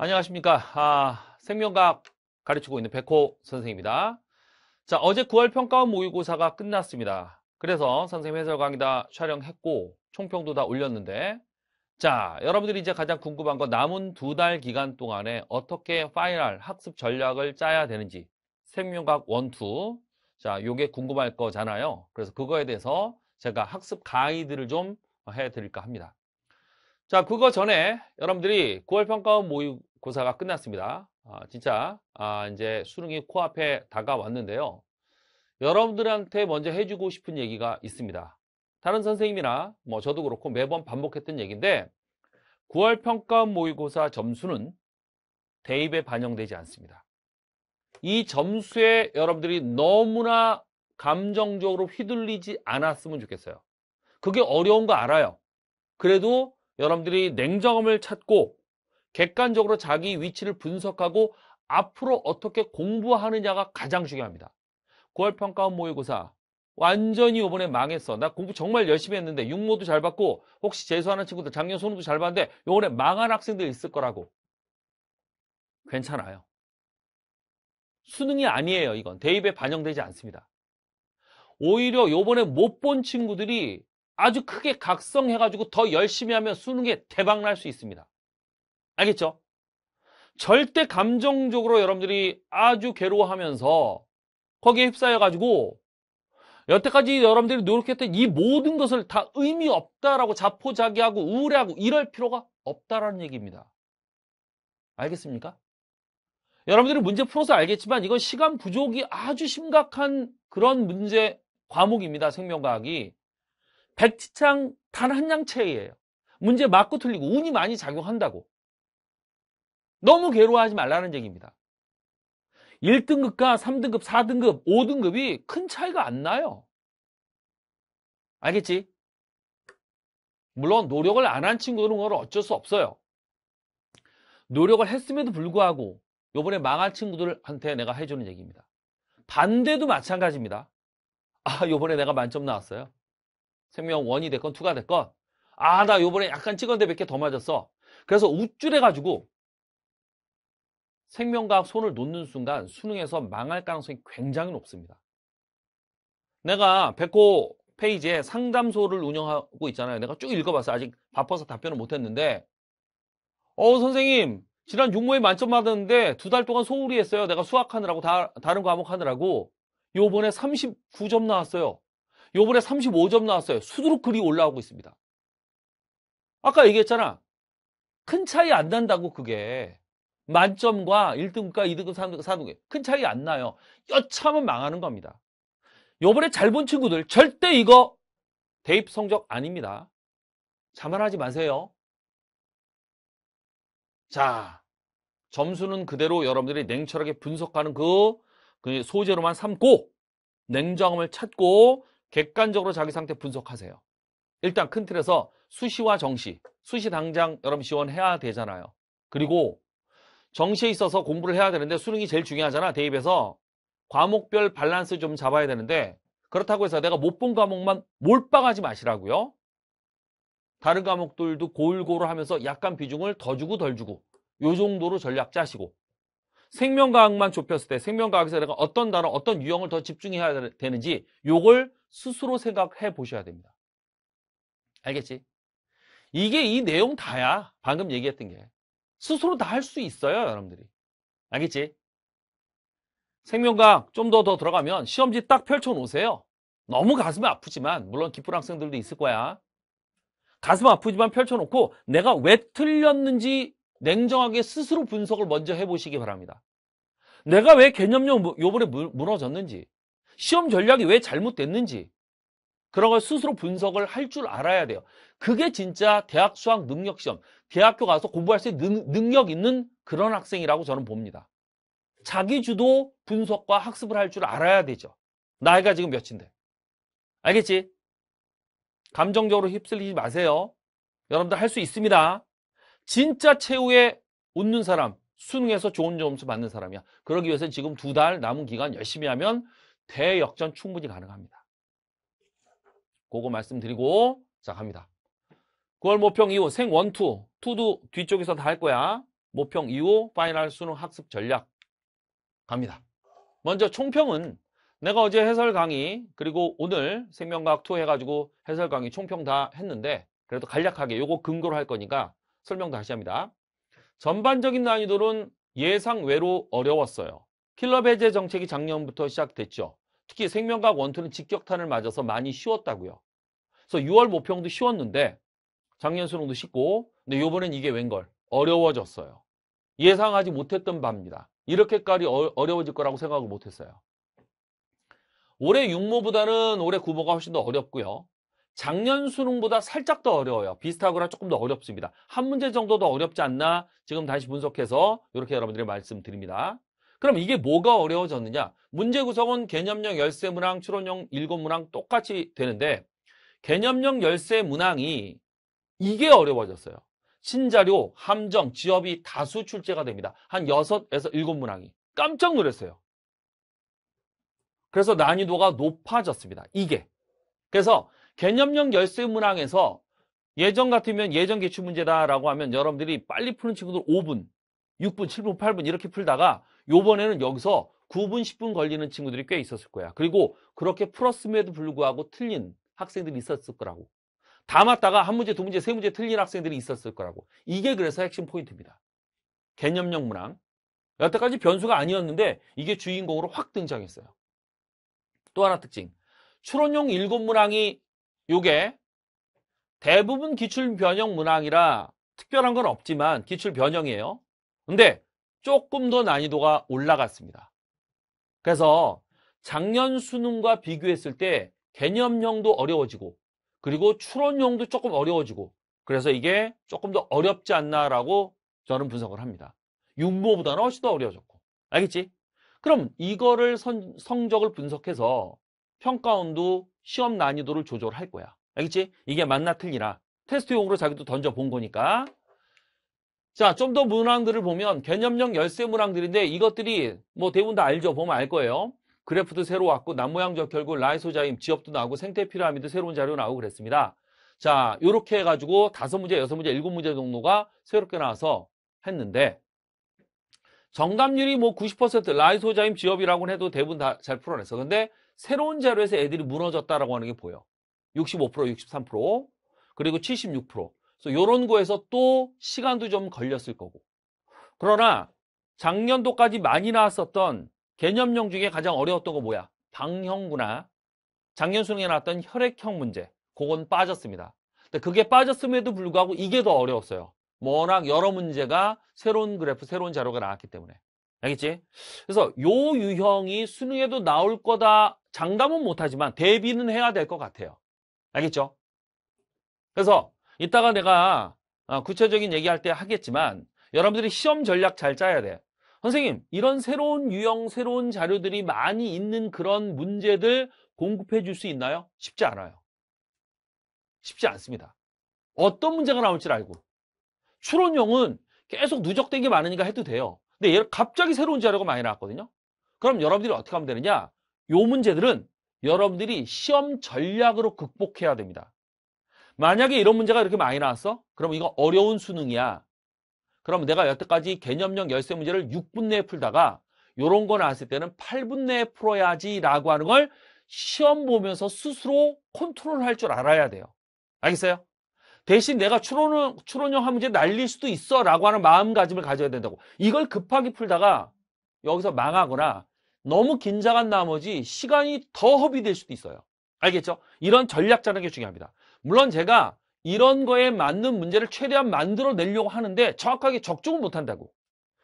안녕하십니까. 아, 생명과학 가르치고 있는 백호 선생입니다. 자, 어제 9월 평가원 모의고사가 끝났습니다. 그래서 선생님 해설 강의 다 촬영했고 총평도 다 올렸는데 자, 여러분들이 이제 가장 궁금한 건 남은 두 달 기간 동안에 어떻게 파이널 학습 전략을 짜야 되는지 생명과학 1, 2. 자, 요게 궁금할 거잖아요. 그래서 그거에 대해서 제가 학습 가이드를 좀 해드릴까 합니다. 자, 그거 전에 여러분들이 9월 평가원 모의 고사가 끝났습니다. 아, 진짜 아, 이제 수능이 코앞에 다가왔는데요. 여러분들한테 먼저 해주고 싶은 얘기가 있습니다. 다른 선생님이나 뭐 저도 그렇고 매번 반복했던 얘기인데 9월 평가 모의고사 점수는 대입에 반영되지 않습니다. 이 점수에 여러분들이 너무나 감정적으로 휘둘리지 않았으면 좋겠어요. 그게 어려운 거 알아요. 그래도 여러분들이 냉정함을 찾고 객관적으로 자기 위치를 분석하고 앞으로 어떻게 공부하느냐가 가장 중요합니다. 9월 평가원 모의고사 완전히 이번에 망했어. 나 공부 정말 열심히 했는데 육모도 잘받고 혹시 재수하는 친구들 작년 수능도 잘 봤는데 요번에 망한 학생들 있을 거라고. 괜찮아요. 수능이 아니에요. 이건 대입에 반영되지 않습니다. 오히려 요번에 못 본 친구들이 아주 크게 각성해가지고 더 열심히 하면 수능에 대박 날 수 있습니다. 알겠죠? 절대 감정적으로 여러분들이 아주 괴로워하면서 거기에 휩싸여가지고 여태까지 여러분들이 노력했던 이 모든 것을 다 의미 없다라고 자포자기하고 우울해하고 이럴 필요가 없다라는 얘기입니다. 알겠습니까? 여러분들이 문제 풀어서 알겠지만 이건 시간 부족이 아주 심각한 그런 문제 과목입니다. 생명과학이. 백지창 단 한양채이에요 문제 맞고 틀리고 운이 많이 작용한다고. 너무 괴로워하지 말라는 얘기입니다. 1등급과 3등급, 4등급, 5등급이 큰 차이가 안 나요. 알겠지? 물론 노력을 안 한 친구들은 그걸 어쩔 수 없어요. 노력을 했음에도 불구하고 요번에 망한 친구들한테 내가 해주는 얘기입니다. 반대도 마찬가지입니다. 아, 요번에 내가 만점 나왔어요. 생명 1이 됐건 2가 됐건 아, 나 요번에 약간 찍었는데 몇 개 더 맞았어. 그래서 우쭐해가지고 생명과학 손을 놓는 순간 수능에서 망할 가능성이 굉장히 높습니다. 내가 백호 페이지에 상담소를 운영하고 있잖아요. 내가 쭉 읽어봤어요. 아직 바빠서 답변을 못했는데 어 선생님 지난 6모에 만점 받았는데 두 달 동안 소홀히 했어요. 내가 수학하느라고 다, 다른 과목 하느라고 요번에 39점 나왔어요. 요번에 35점 나왔어요. 수두룩 글이 올라오고 있습니다. 아까 얘기했잖아. 큰 차이 안 난다고 그게. 만점과 1등급과 2등급, 3등급, 4등급 큰 차이 안 나요. 여참은 망하는 겁니다. 요번에 잘 본 친구들 절대 이거 대입 성적 아닙니다. 자만하지 마세요. 자, 점수는 그대로 여러분들이 냉철하게 분석하는 그, 그 소재로만 삼고 냉정함을 찾고 객관적으로 자기 상태 분석하세요. 일단 큰 틀에서 수시와 정시, 수시 당장 여러분 지원해야 되잖아요. 그리고 정시에 있어서 공부를 해야 되는데 수능이 제일 중요하잖아 대입에서 과목별 밸런스 좀 잡아야 되는데 그렇다고 해서 내가 못 본 과목만 몰빵하지 마시라고요 다른 과목들도 골고루 하면서 약간 비중을 더 주고 덜 주고 요 정도로 전략 짜시고 생명과학만 좁혔을 때 생명과학에서 내가 어떤 단어 어떤 유형을 더 집중해야 되는지 요걸 스스로 생각해 보셔야 됩니다 알겠지? 이게 이 내용 다야 방금 얘기했던 게 스스로 다 할 수 있어요, 여러분들이. 알겠지? 생명과학 좀 더 더 들어가면 시험지 딱 펼쳐 놓으세요. 너무 가슴이 아프지만 물론 기쁜 학생들도 있을 거야. 가슴 아프지만 펼쳐놓고 내가 왜 틀렸는지 냉정하게 스스로 분석을 먼저 해보시기 바랍니다. 내가 왜 개념력 요번에 무너졌는지 시험 전략이 왜 잘못됐는지 그런 걸 스스로 분석을 할 줄 알아야 돼요. 그게 진짜 대학 수학 능력 시험, 대학교 가서 공부할 수 있는 능력 있는 그런 학생이라고 저는 봅니다. 자기 주도 분석과 학습을 할 줄 알아야 되죠. 나이가 지금 몇인데. 알겠지? 감정적으로 휩쓸리지 마세요. 여러분들 할 수 있습니다. 진짜 최후에 웃는 사람, 수능에서 좋은 점수 받는 사람이야. 그러기 위해서 지금 두 달 남은 기간 열심히 하면 대역전 충분히 가능합니다. 그거 말씀드리고 시작합니다. 9월 모평 이후 생 1, 2, 2도 뒤쪽에서 다 할 거야. 모평 이후 파이널 수능 학습 전략 갑니다. 먼저 총평은 내가 어제 해설 강의 그리고 오늘 생명과학 2 해가지고 해설 강의 총평 다 했는데 그래도 간략하게 요거 근거로 할 거니까 설명 다시 합니다. 전반적인 난이도는 예상 외로 어려웠어요. 킬러 배제 정책이 작년부터 시작됐죠. 특히 생명과학 원투는 직격탄을 맞아서 많이 쉬웠다고요. 그래서 6월 모평도 쉬웠는데 작년 수능도 쉽고 근데 요번엔 이게 웬걸 어려워졌어요. 예상하지 못했던 바입니다. 이렇게까지 어, 어려워질 거라고 생각을 못했어요. 올해 6모보다는 올해 9모가 훨씬 더 어렵고요. 작년 수능보다 살짝 더 어려워요. 비슷하거나 조금 더 어렵습니다. 한 문제 정도 더 어렵지 않나 지금 다시 분석해서 이렇게 여러분들이 말씀드립니다. 그럼 이게 뭐가 어려워졌느냐? 문제 구성은 개념형 열쇠 문항, 추론형 일곱 문항 똑같이 되는데 개념형 열쇠 문항이 이게 어려워졌어요. 신자료, 함정, 지업이 다수 출제가 됩니다. 한 6에서 7문항이. 깜짝 놀랐어요. 그래서 난이도가 높아졌습니다. 이게. 그래서 개념형 열쇠 문항에서 예전 같으면 예전 기출 문제다라고 하면 여러분들이 빨리 푸는 친구들 5분, 6분, 7분, 8분 이렇게 풀다가 요번에는 여기서 9분, 10분 걸리는 친구들이 꽤 있었을 거야. 그리고 그렇게 풀었음에도 불구하고 틀린 학생들이 있었을 거라고. 다 맞다가 한 문제, 두 문제, 세 문제 틀린 학생들이 있었을 거라고. 이게 그래서 핵심 포인트입니다. 개념형 문항. 여태까지 변수가 아니었는데 이게 주인공으로 확 등장했어요. 또 하나 특징. 추론용 일곱 문항이 요게 대부분 기출 변형 문항이라 특별한 건 없지만 기출 변형이에요. 근데 조금 더 난이도가 올라갔습니다. 그래서 작년 수능과 비교했을 때 개념형도 어려워지고 그리고 추론형도 조금 어려워지고 그래서 이게 조금 더 어렵지 않나라고 저는 분석을 합니다. 육모보다는 훨씬 더 어려워졌고 알겠지? 그럼 이거를 선, 성적을 분석해서 평가원도 시험 난이도를 조절할 거야 알겠지? 이게 맞나 틀리나 테스트용으로 자기도 던져본 거니까 자, 좀 더 문항들을 보면 개념형 열쇠 문항들인데 이것들이 뭐 대부분 다 알죠. 보면 알 거예요. 그래프도 새로 왔고 남모양 적혈구 라이소자임 지엽도 나오고 생태 피라미드 새로운 자료 나오고 그랬습니다. 자, 요렇게 해 가지고 다섯 문제, 여섯 문제, 일곱 문제 정도가 새롭게 나와서 했는데 정답률이 뭐 90% 라이소자임 지엽이라고 해도 대부분 다 잘 풀어냈어. 근데 새로운 자료에서 애들이 무너졌다라고 하는 게 보여. 65%, 63%, 그리고 76%. 그래서 요런 거에서 또 시간도 좀 걸렸을 거고. 그러나 작년도까지 많이 나왔었던 개념형 중에 가장 어려웠던 거 뭐야? 방형구나 작년 수능에 나왔던 혈액형 문제. 그건 빠졌습니다. 근데 그게 빠졌음에도 불구하고 이게 더 어려웠어요. 워낙 여러 문제가 새로운 그래프, 새로운 자료가 나왔기 때문에. 알겠지? 그래서 요 유형이 수능에도 나올 거다. 장담은 못하지만 대비는 해야 될 것 같아요. 알겠죠? 그래서 이따가 내가 아, 구체적인 얘기할 때 하겠지만 여러분들이 시험 전략 잘 짜야 돼. 선생님 이런 새로운 유형 새로운 자료들이 많이 있는 그런 문제들 공급해 줄 수 있나요? 쉽지 않아요. 쉽지 않습니다. 어떤 문제가 나올지 알고 추론용은 계속 누적된 게 많으니까 해도 돼요. 근데 갑자기 새로운 자료가 많이 나왔거든요. 그럼 여러분들이 어떻게 하면 되느냐? 요 문제들은 여러분들이 시험 전략으로 극복해야 됩니다. 만약에 이런 문제가 이렇게 많이 나왔어? 그럼 이거 어려운 수능이야. 그럼 내가 여태까지 개념형 열쇠 문제를 6분 내에 풀다가 이런 거 나왔을 때는 8분 내에 풀어야지라고 하는 걸 시험 보면서 스스로 컨트롤할 줄 알아야 돼요. 알겠어요? 대신 내가 추론형, 추론형 한 문제 날릴 수도 있어 라고 하는 마음가짐을 가져야 된다고. 이걸 급하게 풀다가 여기서 망하거나 너무 긴장한 나머지 시간이 더 허비될 수도 있어요. 알겠죠? 이런 전략 짜는 게 중요합니다. 물론 제가 이런 거에 맞는 문제를 최대한 만들어 내려고 하는데 정확하게 적중은 못한다고.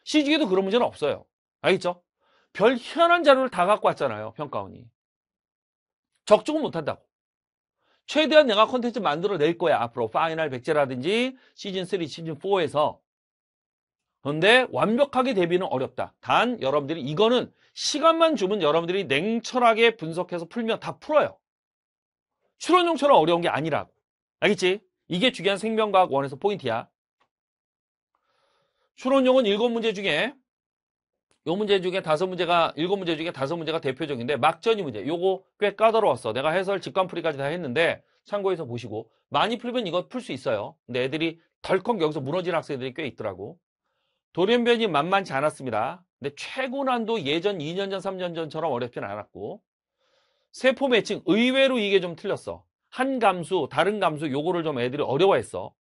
시중에도 그런 문제는 없어요. 알겠죠? 별 희한한 자료를 다 갖고 왔잖아요. 평가원이. 적중은 못한다고. 최대한 내가 컨텐츠 만들어 낼 거야. 앞으로 파이널 백제라든지 시즌3, 시즌4에서. 그런데 완벽하게 대비는 어렵다. 단 여러분들이 이거는 시간만 주면 여러분들이 냉철하게 분석해서 풀면 다 풀어요. 수론용처럼 어려운 게 아니라고. 알겠지? 이게 중요한 생명과학 원에서 포인트야. 수론용은 일곱 문제 중에 요 문제 중에 다섯 문제가 일곱 문제 중에 다섯 문제가 대표적인데 막전이 문제 요거 꽤 까다로웠어 내가 해설 직관풀이까지 다 했는데 참고해서 보시고 많이 풀면 이거 풀 수 있어요 근데 애들이 덜컥 여기서 무너진 학생들이 꽤 있더라고 돌연변이 만만치 않았습니다 근데 최고 난도 예전 2년 전 3년 전처럼 어렵진 않았고 세포 매칭 의외로 이게 좀 틀렸어. 한 감수, 다른 감수 요거를 좀 애들이 어려워했어.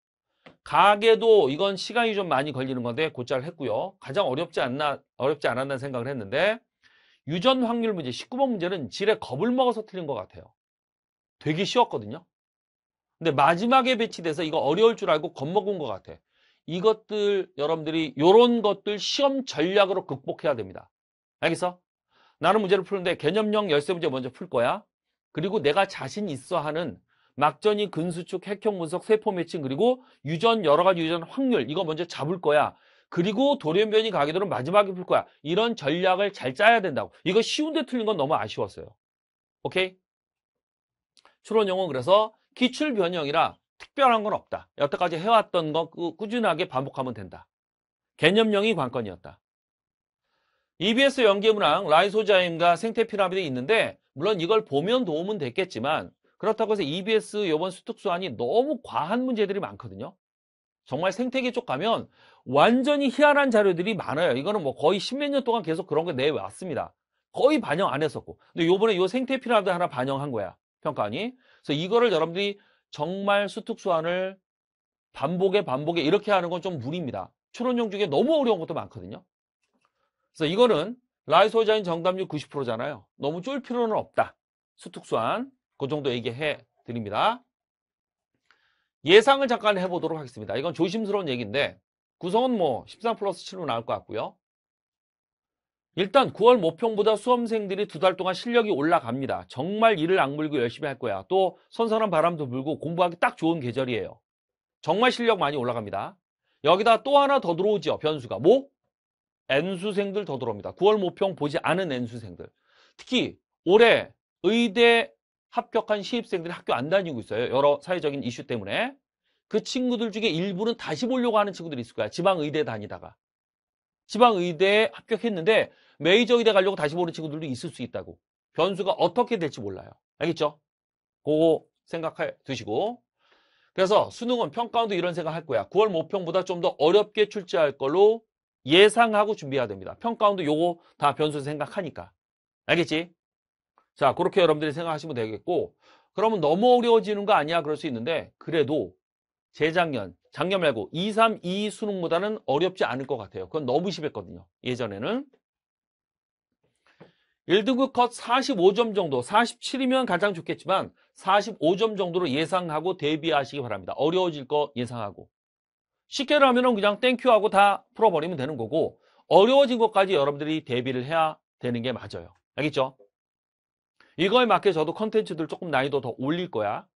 가게도 이건 시간이 좀 많이 걸리는 건데 곧잘 했고요. 가장 어렵지 않나 어렵지 않았나 생각을 했는데 유전 확률 문제 19번 문제는 질에 겁을 먹어서 틀린 것 같아요. 되게 쉬웠거든요. 근데 마지막에 배치돼서 이거 어려울 줄 알고 겁먹은 것 같아. 이것들 여러분들이 요런 것들 시험 전략으로 극복해야 됩니다. 알겠어? 나는 문제를 푸는데 개념형 열쇠 문제 먼저 풀 거야. 그리고 내가 자신 있어 하는 막전이 근수축, 핵형 분석, 세포 매칭 그리고 유전 여러 가지 유전 확률 이거 먼저 잡을 거야. 그리고 돌연변이 가기도는 마지막에 풀 거야. 이런 전략을 잘 짜야 된다고. 이거 쉬운데 틀린 건 너무 아쉬웠어요. 오케이? 추론형은 그래서 기출 변형이라 특별한 건 없다. 여태까지 해왔던 거 꾸준하게 반복하면 된다. 개념형이 관건이었다. EBS 연계문항 라이소자임과 생태 피라미드 있는데 물론 이걸 보면 도움은 됐겠지만 그렇다고 해서 EBS 요번 수특수환이 너무 과한 문제들이 많거든요. 정말 생태계 쪽 가면 완전히 희한한 자료들이 많아요. 이거는 뭐 거의 십몇 년 동안 계속 그런 거 내왔습니다. 거의 반영 안 했었고. 근데 요번에 요 생태 피라미드 하나 반영한 거야. 평가안이. 그래서 이거를 여러분들이 정말 수특수환을 반복에 반복에 이렇게 하는 건 좀 무리입니다. 추론용 중에 너무 어려운 것도 많거든요. 그래서 이거는 라이소자인 정답률 90%잖아요. 너무 쫄 필요는 없다. 수특수한 그 정도 얘기해 드립니다. 예상을 잠깐 해보도록 하겠습니다. 이건 조심스러운 얘기인데 구성은 뭐13 플러스 7로 나올 것 같고요. 일단 9월 모평보다 수험생들이 두 달 동안 실력이 올라갑니다. 정말 일을 악물고 열심히 할 거야. 또 선선한 바람도 불고 공부하기 딱 좋은 계절이에요. 정말 실력 많이 올라갑니다. 여기다 또 하나 더 들어오죠. 변수가. 뭐? N수생들 더 들어옵니다. 9월 모평 보지 않은 N수생들. 특히 올해 의대 합격한 시입생들이 학교 안 다니고 있어요. 여러 사회적인 이슈 때문에. 그 친구들 중에 일부는 다시 보려고 하는 친구들이 있을 거야. 지방의대 다니다가. 지방의대에 합격했는데 메이저 의대 가려고 다시 보는 친구들도 있을 수 있다고. 변수가 어떻게 될지 몰라요. 알겠죠? 그거 생각해 두시고. 그래서 수능은 평가원도 이런 생각 할 거야. 9월 모평보다 좀 더 어렵게 출제할 걸로 예상하고 준비해야 됩니다. 평가원도 요거 다 변수 생각하니까. 알겠지? 자, 그렇게 여러분들이 생각하시면 되겠고 그러면 너무 어려워지는 거 아니야? 그럴 수 있는데 그래도 재작년, 작년 말고 2, 3, 2 수능보다는 어렵지 않을 것 같아요. 그건 너무 심했거든요. 예전에는. 1등급 컷 45점 정도, 47이면 가장 좋겠지만 45점 정도로 예상하고 대비하시기 바랍니다. 어려워질 거 예상하고. 쉽게 하면 그냥 땡큐하고 다 풀어버리면 되는 거고 어려워진 것까지 여러분들이 대비를 해야 되는 게 맞아요. 알겠죠? 이거에 맞게 저도 컨텐츠들 조금 난이도 더 올릴 거야.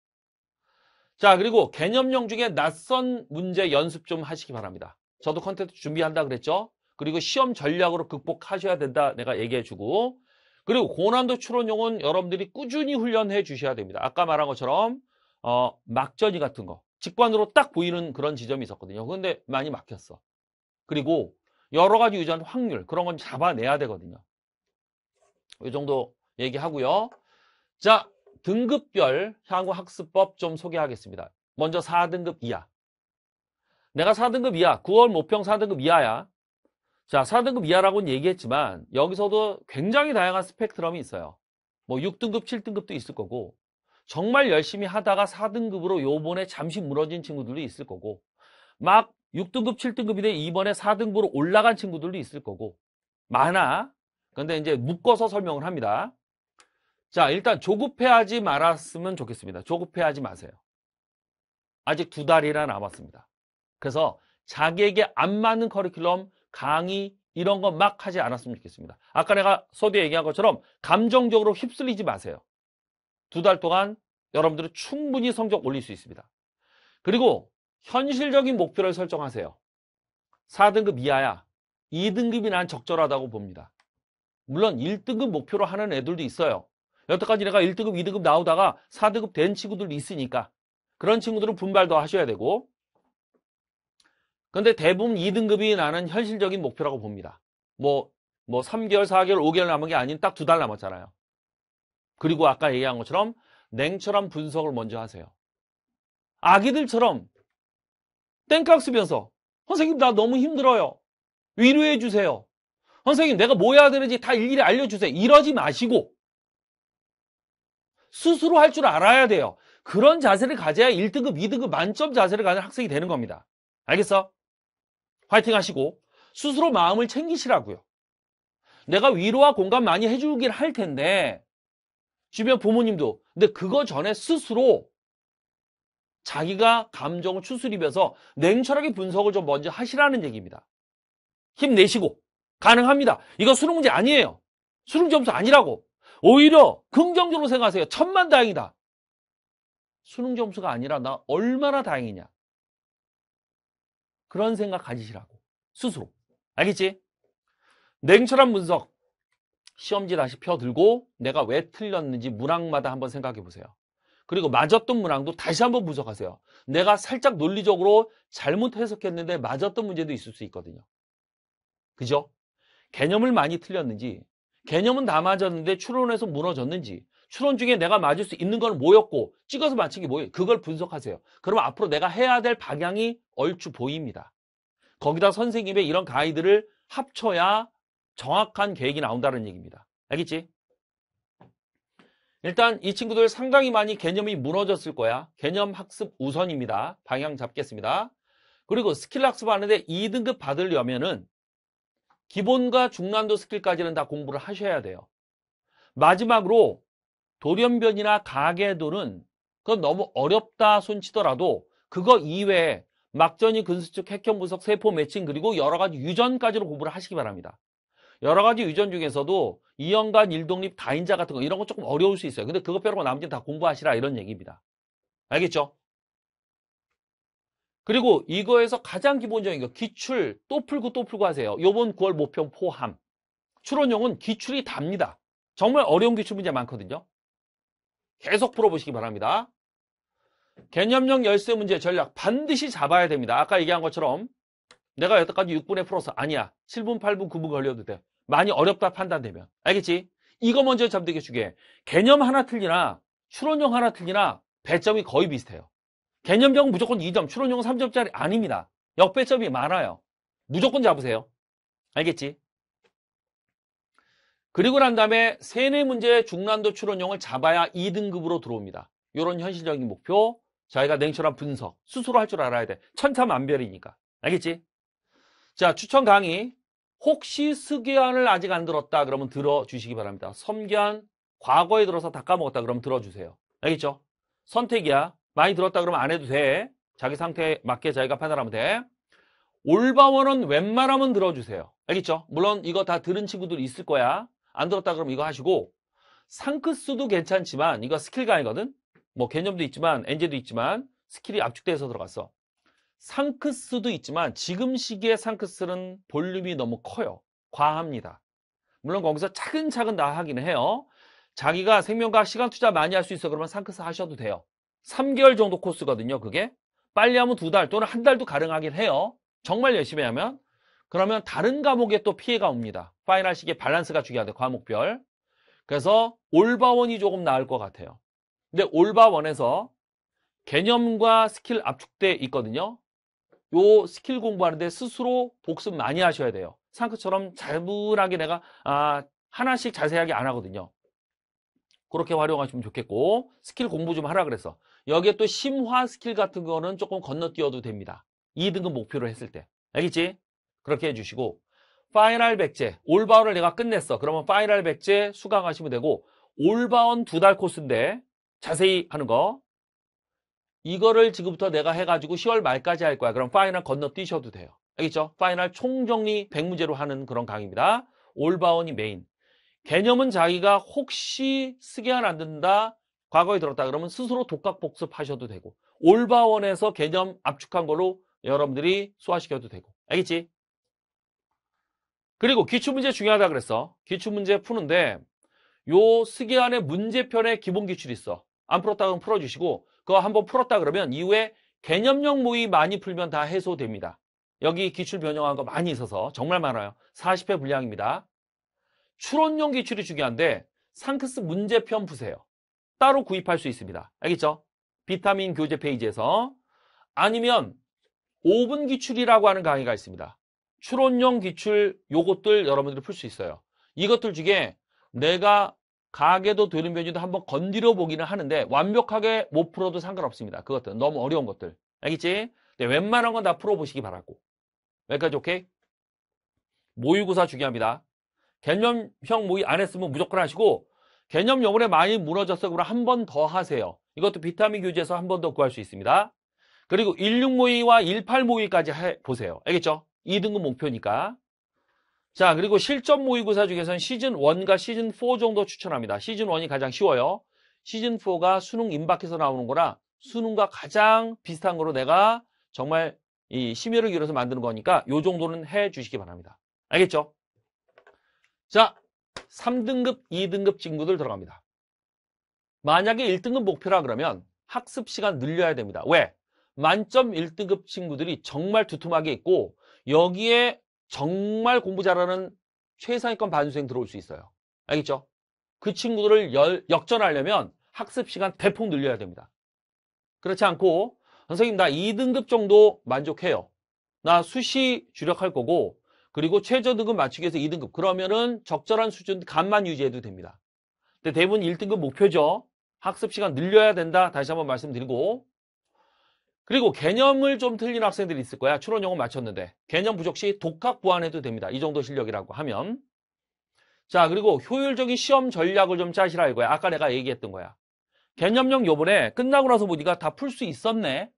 자 그리고 개념형 중에 낯선 문제 연습 좀 하시기 바랍니다. 저도 컨텐츠 준비한다 그랬죠? 그리고 시험 전략으로 극복하셔야 된다 내가 얘기해주고 그리고 고난도 추론용은 여러분들이 꾸준히 훈련해 주셔야 됩니다. 아까 말한 것처럼 어, 막전이 같은 거 직관으로 딱 보이는 그런 지점이 있었거든요. 근데 많이 막혔어. 그리고 여러 가지 유전 확률 그런 건 잡아내야 되거든요. 이 정도 얘기하고요. 자, 등급별 향후 학습법 좀 소개하겠습니다. 먼저 4등급 이하. 내가 4등급 이하, 9월 모평 4등급 이하야. 자, 4등급 이하라고는 얘기했지만 여기서도 굉장히 다양한 스펙트럼이 있어요. 뭐 6등급, 7등급도 있을 거고 정말 열심히 하다가 4등급으로 요번에 잠시 무너진 친구들도 있을 거고 막 6등급, 7등급이 돼 이번에 4등급으로 올라간 친구들도 있을 거고 많아. 그런데 이제 묶어서 설명을 합니다. 자, 일단 조급해하지 말았으면 좋겠습니다. 조급해하지 마세요. 아직 두 달이나 남았습니다. 그래서 자기에게 안 맞는 커리큘럼, 강의 이런 거 막 하지 않았으면 좋겠습니다. 아까 내가 소디 얘기한 것처럼 감정적으로 휩쓸리지 마세요. 두달 동안 여러분들은 충분히 성적 올릴 수 있습니다. 그리고 현실적인 목표를 설정하세요. 4등급 이하야 2등급이 난 적절하다고 봅니다. 물론 1등급 목표로 하는 애들도 있어요. 여태까지 내가 1등급, 2등급 나오다가 4등급 된 친구들도 있으니까 그런 친구들은 분발도 하셔야 되고 근데 대부분 2등급이 나는 현실적인 목표라고 봅니다. 뭐, 뭐 3개월, 4개월, 5개월 남은 게 아닌 딱 두 달 남았잖아요. 그리고 아까 얘기한 것처럼 냉철한 분석을 먼저 하세요. 아기들처럼 땡깍스 면서 선생님 나 너무 힘들어요. 위로해 주세요. 선생님 내가 뭐 해야 되는지 다 일일이 알려주세요. 이러지 마시고 스스로 할 줄 알아야 돼요. 그런 자세를 가져야 1등급, 2등급 만점 자세를 가진 학생이 되는 겁니다. 알겠어? 화이팅 하시고 스스로 마음을 챙기시라고요. 내가 위로와 공감 많이 해주긴 할 텐데 주변 부모님도. 근데 그거 전에 스스로 자기가 감정을 추스리면서 냉철하게 분석을 좀 먼저 하시라는 얘기입니다. 힘내시고 가능합니다. 이거 수능 문제 아니에요. 수능 점수 아니라고. 오히려 긍정적으로 생각하세요. 천만 다행이다. 수능 점수가 아니라 나 얼마나 다행이냐. 그런 생각 가지시라고. 스스로. 알겠지? 냉철한 분석. 시험지 다시 펴들고 내가 왜 틀렸는지 문항마다 한번 생각해 보세요. 그리고 맞았던 문항도 다시 한번 분석하세요. 내가 살짝 논리적으로 잘못 해석했는데 맞았던 문제도 있을 수 있거든요. 그죠? 개념을 많이 틀렸는지, 개념은 다 맞았는데 추론에서 무너졌는지, 추론 중에 내가 맞을 수 있는 건 뭐였고, 찍어서 맞힌 게 뭐예요? 그걸 분석하세요. 그럼 앞으로 내가 해야 될 방향이 얼추 보입니다. 거기다 선생님의 이런 가이드를 합쳐야 정확한 계획이 나온다는 얘기입니다. 알겠지? 일단 이 친구들 상당히 많이 개념이 무너졌을 거야. 개념 학습 우선입니다. 방향 잡겠습니다. 그리고 스킬 학습하는데 2등급 받으려면은 기본과 중난도 스킬까지는 다 공부를 하셔야 돼요. 마지막으로 돌연변이나 가계도는 그건 너무 어렵다 손치더라도 그거 이외에 막전이 근수축, 핵형 분석, 세포 매칭 그리고 여러 가지 유전까지로 공부를 하시기 바랍니다. 여러 가지 유전 중에서도 이연간 일독립 다인자 같은 거 이런 거 조금 어려울 수 있어요. 근데 그거 빼고 나머지는 다 공부하시라 이런 얘기입니다. 알겠죠? 그리고 이거에서 가장 기본적인 거 기출 또 풀고 또 풀고 하세요. 요번 9월 모평 포함. 추론용은 기출이 답니다. 정말 어려운 기출 문제 많거든요. 계속 풀어보시기 바랍니다. 개념형 열쇠 문제 전략 반드시 잡아야 됩니다. 아까 얘기한 것처럼 내가 여태까지 6분에 풀어서 아니야. 7분, 8분, 9분 걸려도 돼. 많이 어렵다 판단되면. 알겠지? 이거 먼저 잡되게 주게. 개념 하나 틀리나 추론형 하나 틀리나 배점이 거의 비슷해요. 개념형은 무조건 2점, 추론형은 3점짜리 아닙니다. 역배점이 많아요. 무조건 잡으세요. 알겠지? 그리고 난 다음에 세네 문제 중난도 추론형을 잡아야 2등급으로 들어옵니다. 이런 현실적인 목표, 저희가 냉철한 분석, 스스로 할 줄 알아야 돼. 천차만별이니까. 알겠지? 자, 추천 강의. 혹시 스기안을 아직 안 들었다 그러면 들어주시기 바랍니다. 섬기안 과거에 들어서 다 까먹었다 그러면 들어주세요. 알겠죠? 선택이야. 많이 들었다 그러면 안 해도 돼. 자기 상태에 맞게 자기가 판단하면 돼. 올바원은 웬만하면 들어주세요. 알겠죠? 물론 이거 다 들은 친구들 있을 거야. 안 들었다 그러면 이거 하시고 상크스도 괜찮지만 이거 스킬 강의거든. 뭐 개념도 있지만 엔제도 있지만 스킬이 압축돼서 들어갔어. 상크스도 있지만 지금 시기에 상크스는 볼륨이 너무 커요. 과합니다. 물론 거기서 차근차근 나하기는 해요. 자기가 생명과학 시간 투자 많이 할 수 있어 그러면 상크스 하셔도 돼요. 3개월 정도 코스거든요. 그게 빨리 하면 두 달 또는 한 달도 가능하긴 해요. 정말 열심히 하면 그러면 다른 과목에 또 피해가 옵니다. 파이널 시기에 밸런스가 중요하대 과목별. 그래서 올바원이 조금 나을 것 같아요. 근데 올바원에서 개념과 스킬 압축돼 있거든요. 요 스킬 공부하는데 스스로 복습 많이 하셔야 돼요. 상크처럼 자분하게 내가 아, 하나씩 자세하게 안 하거든요. 그렇게 활용하시면 좋겠고 스킬 공부 좀 하라 그래서 여기에 또 심화 스킬 같은 거는 조금 건너뛰어도 됩니다. 2등급 목표를 했을 때 알겠지? 그렇게 해주시고 파이널 백제 올바운을 내가 끝냈어. 그러면 파이널 백제 수강하시면 되고 올바운 두 달 코스인데 자세히 하는 거 이거를 지금부터 내가 해가지고 10월 말까지 할 거야. 그럼 파이널 건너뛰셔도 돼요. 알겠죠? 파이널 총정리 100문제로 하는 그런 강의입니다. 올바원이 메인. 개념은 자기가 혹시 쓰게 안 된다, 과거에 들었다 그러면 스스로 독학 복습하셔도 되고 올바원에서 개념 압축한 걸로 여러분들이 소화시켜도 되고 알겠지? 그리고 기출문제 중요하다 그랬어. 기출문제 푸는데 요 스기안의 문제편에 기본 기출이 있어. 안 풀었다 그러면 풀어주시고 그거 한번 풀었다 그러면 이후에 개념형 모의 많이 풀면 다 해소됩니다. 여기 기출 변형한 거 많이 있어서 정말 많아요. 40회 분량입니다. 추론형 기출이 중요한데 상크스 문제편 푸세요. 따로 구입할 수 있습니다. 알겠죠? 비타민 교재 페이지에서 아니면 5분 기출이라고 하는 강의가 있습니다. 추론형 기출 요것들 여러분들이 풀 수 있어요. 이것들 중에 내가 가게도 되는변지도 한번 건드려 보기는 하는데 완벽하게 못 풀어도 상관없습니다. 그것들 너무 어려운 것들. 알겠지? 네, 웬만한 건 다 풀어보시기 바라고. 여기까지 오케이? 모의고사 중요합니다. 개념형 모의 안 했으면 무조건 하시고 개념 영문에 많이 무너졌어 그럼 한번 더 하세요. 이것도 비타민 교재에서 한 번 더 구할 수 있습니다. 그리고 16 모의와 18 모의까지 해 보세요. 알겠죠? 2등급 목표니까. 자, 그리고 실전 모의고사 중에서는 시즌 1과 시즌 4 정도 추천합니다. 시즌 1이 가장 쉬워요. 시즌 4가 수능 임박해서 나오는 거라 수능과 가장 비슷한 거로 내가 정말 이 심혈을 기울여서 만드는 거니까 요 정도는 해 주시기 바랍니다. 알겠죠? 자, 3등급, 2등급 친구들 들어갑니다. 만약에 1등급 목표라 그러면 학습 시간 늘려야 됩니다. 왜? 만점 1등급 친구들이 정말 두툼하게 있고 여기에 정말 공부 잘하는 최상위권 반수생 들어올 수 있어요. 알겠죠? 그 친구들을 열, 역전하려면 학습 시간 대폭 늘려야 됩니다. 그렇지 않고 선생님 나 2등급 정도 만족해요. 나 수시 주력할 거고 그리고 최저등급 맞추기 위해서 2등급 그러면은 적절한 수준 간만 유지해도 됩니다. 근데 대부분 1등급 목표죠. 학습 시간 늘려야 된다 다시 한번 말씀드리고 그리고 개념을 좀 틀린 학생들이 있을 거야. 추론영은 맞췄는데. 개념 부족 시 독학 보완해도 됩니다. 이 정도 실력이라고 하면. 자, 그리고 효율적인 시험 전략을 좀 짜시라 이거야. 아까 내가 얘기했던 거야. 개념형 요번에 끝나고 나서 보니까 다 풀 수 있었네.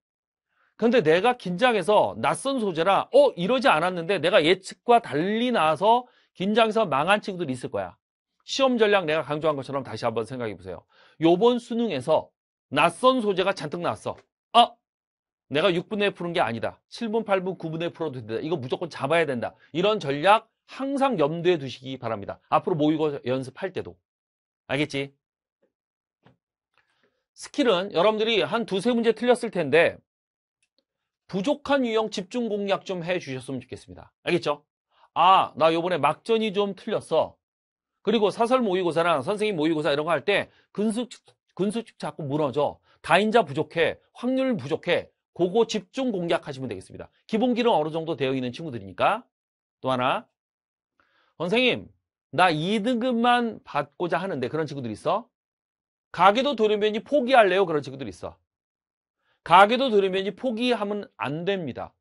근데 내가 긴장해서 낯선 소재라 어 이러지 않았는데 내가 예측과 달리 나서 긴장해서 망한 친구들이 있을 거야. 시험 전략 내가 강조한 것처럼 다시 한번 생각해 보세요. 요번 수능에서 낯선 소재가 잔뜩 나왔어. 아 내가 6분의1 푸는 게 아니다. 7분, 8분, 9분의1 풀어도 된다. 이거 무조건 잡아야 된다. 이런 전략 항상 염두에 두시기 바랍니다. 앞으로 모의고 뭐 연습할 때도. 알겠지? 스킬은 여러분들이 한 두세 문제 틀렸을 텐데 부족한 유형 집중 공략 좀 해주셨으면 좋겠습니다. 알겠죠? 아, 나 요번에 막전이 좀 틀렸어. 그리고 사설 모의고사랑 선생님 모의고사 이런 거 할 때근수 근수측 자꾸 무너져. 다인자 부족해. 확률 부족해. 그거 집중 공략하시면 되겠습니다. 기본기는 어느 정도 되어 있는 친구들이니까. 또 하나, 선생님, 나 2등급만 받고자 하는데 그런 친구들 있어? 가게도 도려면이 포기할래요? 그런 친구들 있어. 가게도 도려면이 포기하면 안 됩니다.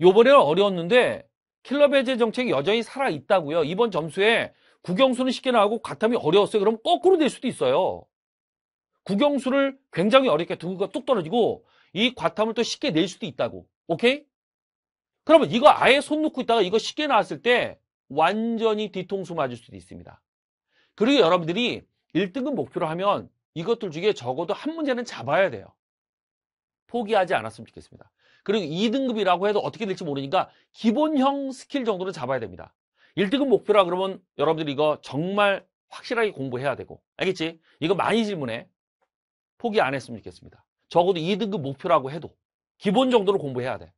요번에는 어려웠는데 킬러 배제 정책이 여전히 살아있다고요. 이번 점수에 국영수는 쉽게 나오고 과탐이 어려웠어요. 그럼 거꾸로 될 수도 있어요. 국영수를 굉장히 어렵게 등급가 뚝 떨어지고 이 과탐을 또 쉽게 낼 수도 있다고. 오케이? 그러면 이거 아예 손 놓고 있다가 이거 쉽게 나왔을 때 완전히 뒤통수 맞을 수도 있습니다. 그리고 여러분들이 1등급 목표로 하면 이것들 중에 적어도 한 문제는 잡아야 돼요. 포기하지 않았으면 좋겠습니다. 그리고 2등급이라고 해도 어떻게 될지 모르니까 기본형 스킬 정도는 잡아야 됩니다. 1등급 목표라 그러면 여러분들이 이거 정말 확실하게 공부해야 되고 알겠지? 이거 많이 질문해. 포기 안 했으면 좋겠습니다. 적어도 2등급 목표라고 해도 기본 정도로 공부해야 돼.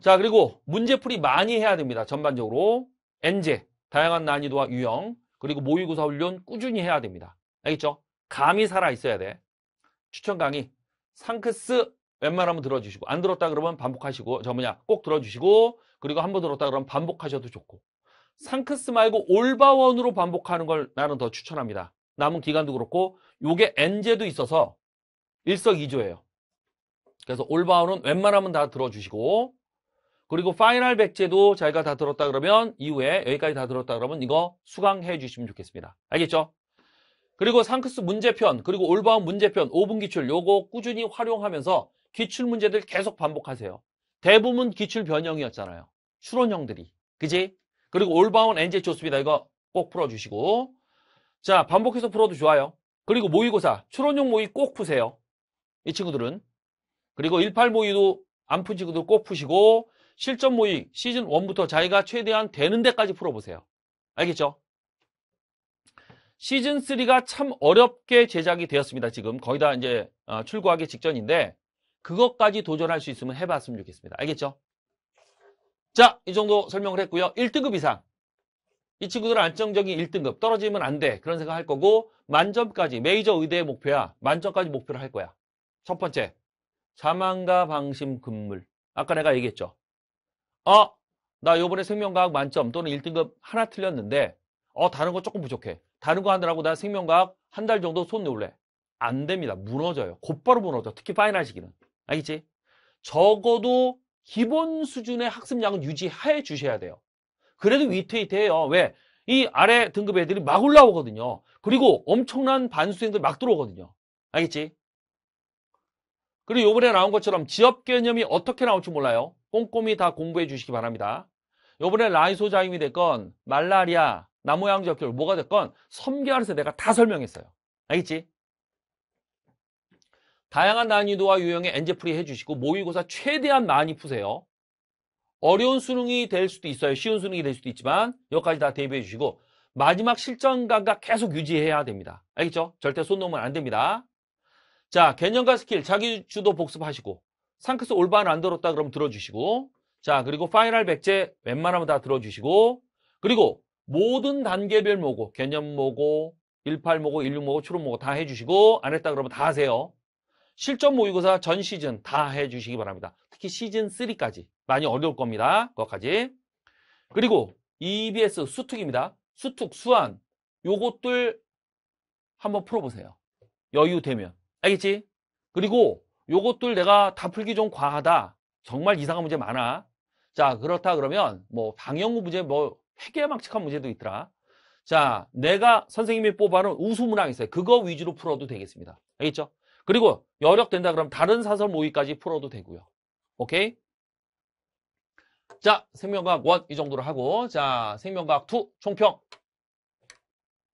자 그리고 문제풀이 많이 해야 됩니다. 전반적으로 엔제 다양한 난이도와 유형 그리고 모의고사 훈련 꾸준히 해야 됩니다. 알겠죠? 감이 살아 있어야 돼. 추천 강의 상크스 웬만하면 들어주시고 안 들었다 그러면 반복하시고 저 뭐냐 꼭 들어주시고 그리고 한번 들었다 그러면 반복하셔도 좋고 상크스 말고 올바원으로 반복하는 걸 나는 더 추천합니다. 남은 기간도 그렇고 요게 엔제도 있어서 일석이조예요. 그래서 올바운은 웬만하면 다 들어주시고 그리고 파이널 백제도 자기가 다 들었다 그러면 이후에 여기까지 다 들었다 그러면 이거 수강해 주시면 좋겠습니다. 알겠죠? 그리고 상크스 문제편 그리고 올바운 문제편 5분 기출 요거 꾸준히 활용하면서 기출 문제들 계속 반복하세요. 대부분 기출 변형이었잖아요. 추론형들이. 그지? 그리고 올바운 NJ 좋습니다. 이거 꼭 풀어주시고 자 반복해서 풀어도 좋아요. 그리고 모의고사 추론형 모의 꼭 푸세요. 이 친구들은. 그리고 18 모의도 안 푼 친구들 꼭 푸시고 실전 모의 시즌 1부터 자기가 최대한 되는 데까지 풀어보세요. 알겠죠? 시즌 3가 참 어렵게 제작이 되었습니다. 지금 거의 다 이제 어, 출고하기 직전인데 그것까지 도전할 수 있으면 해봤으면 좋겠습니다. 알겠죠? 자, 이 정도 설명을 했고요. 1등급 이상. 이 친구들은 안정적인 1등급. 떨어지면 안 돼. 그런 생각 할 거고 만점까지 메이저 의대의 목표야. 만점까지 목표를 할 거야. 첫 번째, 자만과 방심 금물. 아까 내가 얘기했죠. 어, 나 요번에 생명과학 만점 또는 1등급 하나 틀렸는데 어 다른 거 조금 부족해. 다른 거 하느라고 나 생명과학 한 달 정도 손 놓을래. 안 됩니다. 무너져요. 곧바로 무너져. 특히 파이널 시기는. 알겠지? 적어도 기본 수준의 학습량은 유지해 주셔야 돼요. 그래도 위태위태해요. 왜? 이 아래 등급 애들이 막 올라오거든요. 그리고 엄청난 반수생들 막 들어오거든요. 알겠지? 그리고 요번에 나온 것처럼 지업 개념이 어떻게 나올지 몰라요. 꼼꼼히 다 공부해 주시기 바랍니다. 요번에 라이소자임이 됐건 말라리아, 나무양적결 뭐가 됐건 3개월에서 내가 다 설명했어요. 알겠지? 다양한 난이도와 유형의 엔제풀이 해주시고 모의고사 최대한 많이 푸세요. 어려운 수능이 될 수도 있어요. 쉬운 수능이 될 수도 있지만 여기까지 다 대비해 주시고 마지막 실전 감각 계속 유지해야 됩니다. 알겠죠? 절대 손 놓으면 안 됩니다. 자, 개념과 스킬, 자기주도 복습하시고 상크스 올바는 안 들었다 그러면 들어주시고 자, 그리고 파이널 백제 웬만하면 다 들어주시고 그리고 모든 단계별 모고, 개념 모고, 18 모고, 16 모고, 추론 모고 다 해주시고 안 했다 그러면 다 하세요. 실전 모의고사 전 시즌 다 해주시기 바랍니다. 특히 시즌 3까지 많이 어려울 겁니다. 그것까지. 그리고 EBS 수특입니다. 수특, 수안 요것들 한번 풀어보세요. 여유 되면. 알겠지? 그리고 요것들 내가 다 풀기 좀 과하다. 정말 이상한 문제 많아. 자, 그렇다 그러면 뭐 방영구 문제 뭐 회계망측한 문제도 있더라. 자, 내가 선생님이 뽑아놓은 우수문항 있어요. 그거 위주로 풀어도 되겠습니다. 알겠죠? 그리고 여력된다 그러면 다른 사설 모의까지 풀어도 되고요. 오케이? 자, 생명과학 1 이 정도로 하고 자, 생명과학 2 총평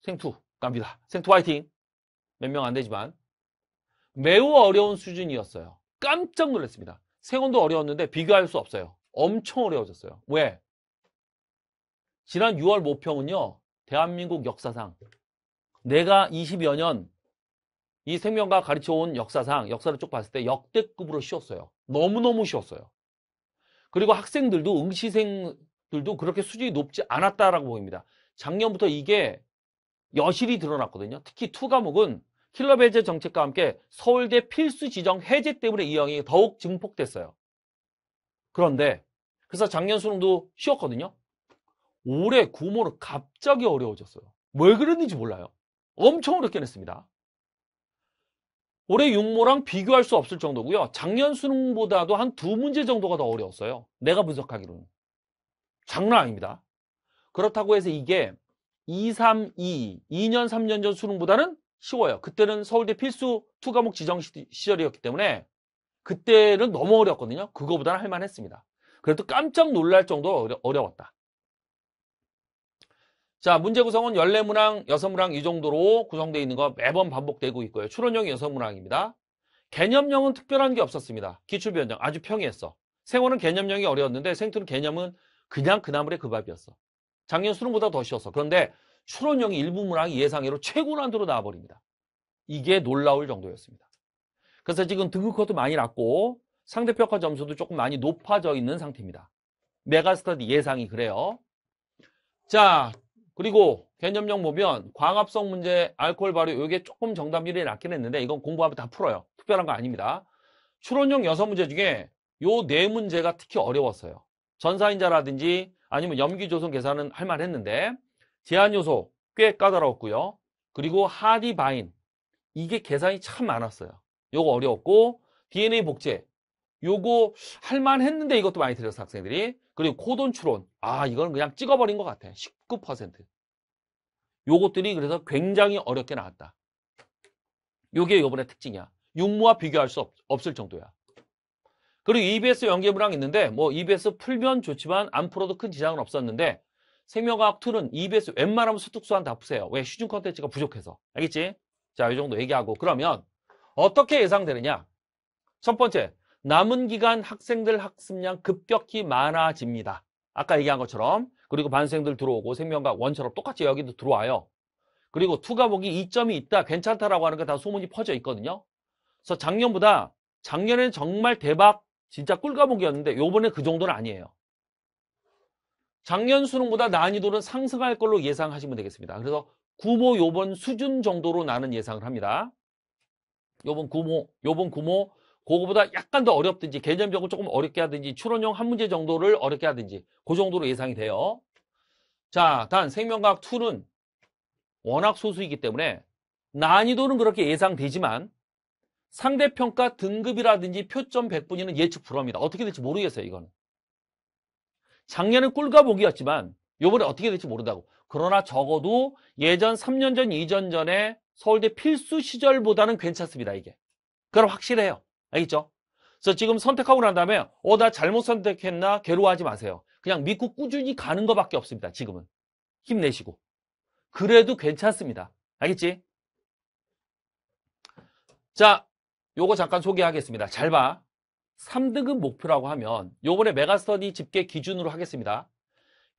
생투 갑니다. 생투 화이팅! 몇 명 안 되지만 매우 어려운 수준이었어요. 깜짝 놀랐습니다. 세건도 어려웠는데 비교할 수 없어요. 엄청 어려워졌어요. 왜? 지난 6월 모평은요. 대한민국 역사상 내가 20여 년 이 생명과 가르쳐온 역사상 역사를 쭉 봤을 때 역대급으로 쉬웠어요. 너무너무 쉬웠어요. 그리고 학생들도 응시생들도 그렇게 수준이 높지 않았다라고 보입니다. 작년부터 이게 여실히 드러났거든요. 특히 투 과목은 킬러 배제 정책과 함께 서울대 필수 지정 해제 때문에 이 형이 더욱 증폭됐어요. 그런데 그래서 작년 수능도 쉬웠거든요. 올해 구모를 갑자기 어려워졌어요. 왜 그랬는지 몰라요. 엄청 어렵게 냈습니다. 올해 육모랑 비교할 수 없을 정도고요. 작년 수능보다도 한 두 문제 정도가 더 어려웠어요. 내가 분석하기로는. 장난 아닙니다. 그렇다고 해서 이게 2, 3, 2, 2년, 3년 전 수능보다는 쉬워요. 그때는 서울대 필수 투 과목 지정 시절이었기 때문에 그때는 너무 어려웠거든요. 그거보다는 할만했습니다. 그래도 깜짝 놀랄 정도로 어려, 어려웠다. 자, 문제 구성은 14문항, 6문항 이 정도로 구성되어 있는 거 매번 반복되고 있고요. 추론형이 6문항입니다. 개념형은 특별한 게 없었습니다. 기출변형 아주 평이했어. 생원은 개념형이 어려웠는데 생투는 개념은 그냥 그나물의 그 밥이었어. 작년 수능보다 더 쉬웠어. 그런데 출원형이 일부 문항이 예상외로 최고 난도로 나와버립니다. 이게 놀라울 정도였습니다. 그래서 지금 등급컷도 많이 낮고 상대평가 점수도 조금 많이 높아져 있는 상태입니다. 메가스터디 예상이 그래요. 자, 그리고 개념형 보면 광합성 문제, 알코올 발효 이게 조금 정답률이 낮긴 했는데 이건 공부하면 다 풀어요. 특별한 거 아닙니다. 출원형6 문제 중에 요 네 문제가 특히 어려웠어요. 전사인자라든지 아니면 염기조선 계산은 할만했는데 제한 요소 꽤까다롭고요 그리고 하디 바인 이게 계산이 참 많았어요. 요거 어려웠고 DNA 복제 요거 할만 했는데 이것도 많이 들렸어 학생들이. 그리고 코돈 추론 아 이건 그냥 찍어버린 것 같아. 19% 요것들이 그래서 굉장히 어렵게 나왔다. 요게 요번에 특징이야. 육무와 비교할 수 없, 을 정도야. 그리고 EBS 연계부항 있는데 뭐 EBS 풀면 좋지만 안 풀어도 큰 지장은 없었는데 생명과학 2는 EBS 웬만하면 소득수한다 푸세요. 왜? 시중 컨텐츠가 부족해서. 알겠지? 자, 이 정도 얘기하고 그러면 어떻게 예상되느냐? 첫 번째, 남은 기간 학생들 학습량 급격히 많아집니다. 아까 얘기한 것처럼 그리고 반생들 들어오고 생명과학 원처럼 똑같이 여기도 들어와요. 그리고 투 과목이 이점이 있다, 괜찮다라고 하는 게 다 소문이 퍼져 있거든요. 그래서 작년보다 작년에는 정말 대박, 진짜 꿀 과목이었는데 요번에 그 정도는 아니에요. 작년 수능보다 난이도는 상승할 걸로 예상하시면 되겠습니다. 그래서 구모 요번 수준 정도로 나는 예상을 합니다. 요번 구모, 요번 구모 그거보다 약간 더 어렵든지 개념적으로 조금 어렵게 하든지 추론형 한 문제 정도를 어렵게 하든지 그 정도로 예상이 돼요. 자, 단 생명과학 2는 워낙 소수이기 때문에 난이도는 그렇게 예상되지만 상대평가 등급이라든지 표점 100분위는 예측 불허입니다. 어떻게 될지 모르겠어요, 이거는. 작년은 꿀가목이었지만 요번에 어떻게 될지 모른다고. 그러나 적어도 예전 3년 전, 2전 전에 서울대 필수 시절보다는 괜찮습니다, 이게. 그럼 확실해요. 알겠죠? 그래서 지금 선택하고 난 다음에 어, 나 잘못 선택했나? 괴로워하지 마세요. 그냥 믿고 꾸준히 가는 것밖에 없습니다, 지금은. 힘내시고. 그래도 괜찮습니다. 알겠지? 자, 요거 잠깐 소개하겠습니다. 잘 봐. 3등급 목표라고 하면 요번에 메가스터디 집계 기준으로 하겠습니다.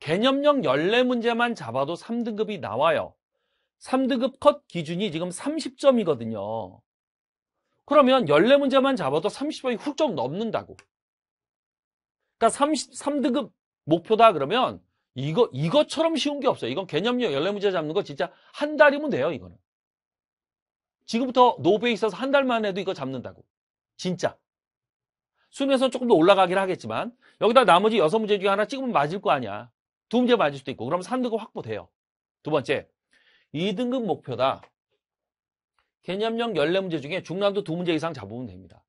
개념형 14문제만 잡아도 3등급이 나와요. 3등급 컷 기준이 지금 30점이거든요. 그러면 14문제만 잡아도 30점이 훌쩍 넘는다고. 그러니까 33등급 목표다 그러면 이거, 이것처럼 쉬운 게 없어요. 이건 개념형 14문제 잡는 거 진짜 한 달이면 돼요, 이거는. 지금부터 노베에 있어서 한 달만 해도 이거 잡는다고. 진짜. 수능에서는 조금 더 올라가긴 하겠지만 여기다 나머지 여섯 문제 중에 하나 찍으면 맞을 거 아니야. 두 문제 맞을 수도 있고 그럼 3등급 확보돼요. 두 번째, 2등급 목표다. 개념형 14문제 중에 중남도 두 문제 이상 잡으면 됩니다.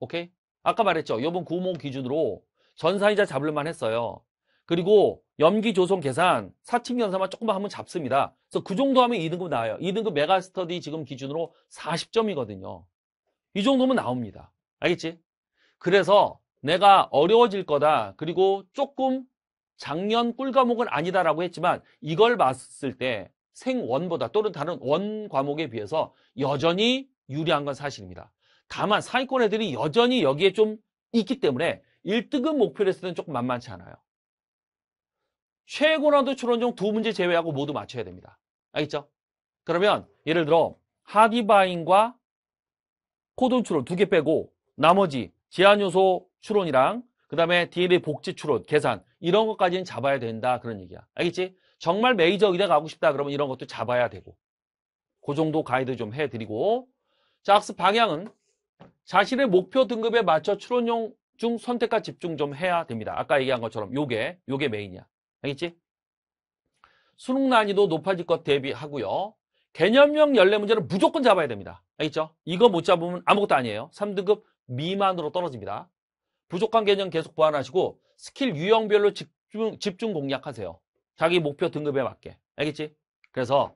오케이? 아까 말했죠. 요번 구몬 기준으로 전사이자 잡을만 했어요. 그리고 염기 조성 계산, 사칭 연사만 조금만 하면 잡습니다. 그래서 그 정도 하면 2등급 나와요. 2등급 메가스터디 지금 기준으로 40점이거든요. 이 정도면 나옵니다. 알겠지? 그래서 내가 어려워질 거다. 그리고 조금 작년 꿀 과목은 아니다라고 했지만 이걸 봤을 때 생원보다 또는 다른 원 과목에 비해서 여전히 유리한 건 사실입니다. 다만 상위권 애들이 여전히 여기에 좀 있기 때문에 1등급 목표로 했을 때는 조금 만만치 않아요. 최고 난도 출원종두 문제 제외하고 모두 맞춰야 됩니다. 알겠죠? 그러면 예를 들어 하디바인과 코돈 출원 두 개 빼고 나머지 기한요소 추론이랑 그 다음에 DNA 복지 추론, 계산 이런 것까지는 잡아야 된다 그런 얘기야. 알겠지? 정말 메이저 의대 가고 싶다 그러면 이런 것도 잡아야 되고 그 정도 가이드 좀 해드리고 자 학습 방향은 자신의 목표 등급에 맞춰 추론용 중 선택과 집중 좀 해야 됩니다. 아까 얘기한 것처럼 요게 요게 메인이야. 알겠지? 수능 난이도 높아질 것 대비하고요. 개념형 연례 문제는 무조건 잡아야 됩니다. 알겠죠? 이거 못 잡으면 아무것도 아니에요. 3등급 미만으로 떨어집니다. 부족한 개념 계속 보완하시고 스킬 유형별로 집중, 집중 공략하세요. 자기 목표 등급에 맞게. 알겠지? 그래서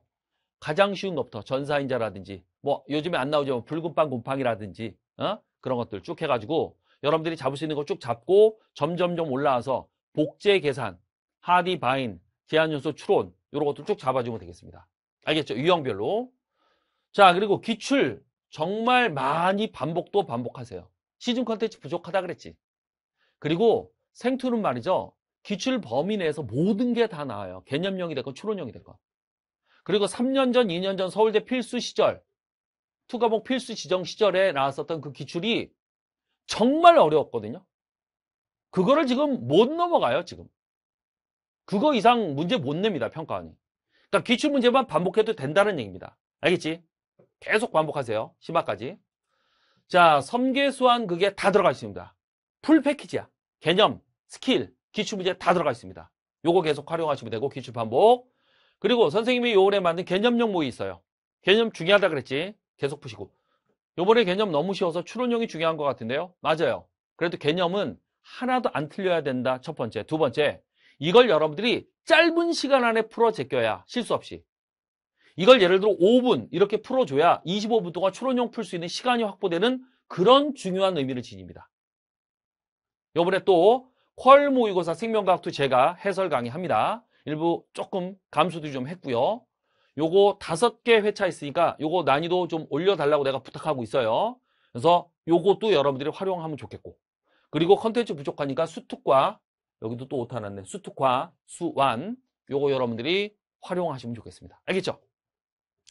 가장 쉬운 것부터 전사인자라든지 뭐 요즘에 안 나오지만 붉은빵 뭐 곰팡이라든지 어? 그런 것들 쭉 해가지고 여러분들이 잡을 수 있는 거 쭉 잡고 점점점 올라와서 복제 계산, 하디 바인, 제한 요소 추론 이런 것들 쭉 잡아주면 되겠습니다. 알겠죠? 유형별로. 자 그리고 기출 정말 많이 반복도 반복하세요. 시즌 컨텐츠 부족하다 그랬지. 그리고 생투는 말이죠. 기출 범위 내에서 모든 게 다 나와요. 개념형이 될건 추론형이 될건 그리고 3년 전, 2년 전 서울대 필수 시절, 투과목 필수 지정 시절에 나왔었던 그 기출이 정말 어려웠거든요. 그거를 지금 못 넘어가요, 지금. 그거 이상 문제 못 냅니다, 평가원이. 그러니까 기출 문제만 반복해도 된다는 얘기입니다. 알겠지? 계속 반복하세요. 심화까지. 자, 섬계수환 그게 다 들어가 있습니다. 풀 패키지야. 개념, 스킬, 기출 문제 다 들어가 있습니다. 요거 계속 활용하시면 되고 기출 반복. 그리고 선생님이 요번에 만든 개념용 모의 있어요. 개념 중요하다 그랬지. 계속 푸시고. 요번에 개념 너무 쉬워서 추론용이 중요한 것 같은데요. 맞아요. 그래도 개념은 하나도 안 틀려야 된다. 첫 번째. 두 번째. 이걸 여러분들이 짧은 시간 안에 풀어 제껴야 실수 없이. 이걸 예를 들어 5분 이렇게 풀어줘야 25분 동안 추론형 풀수 있는 시간이 확보되는 그런 중요한 의미를 지닙니다. 이번에또 퀄 모의고사 생명과학투 제가 해설 강의합니다. 일부 조금 감수도 좀 했고요. 요거 다섯 개 회차 있으니까 요거 난이도 좀 올려달라고 내가 부탁하고 있어요. 그래서 요것도 여러분들이 활용하면 좋겠고 그리고 컨텐츠 부족하니까 수특과 여기도 또 오타났네. 수특과 수완 요거 여러분들이 활용하시면 좋겠습니다. 알겠죠?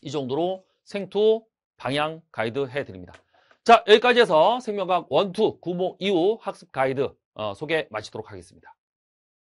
이 정도로 생투 방향 가이드 해드립니다. 자 여기까지 해서 생명과학 1, 2, 구목 이후 학습 가이드 어, 소개 마치도록 하겠습니다.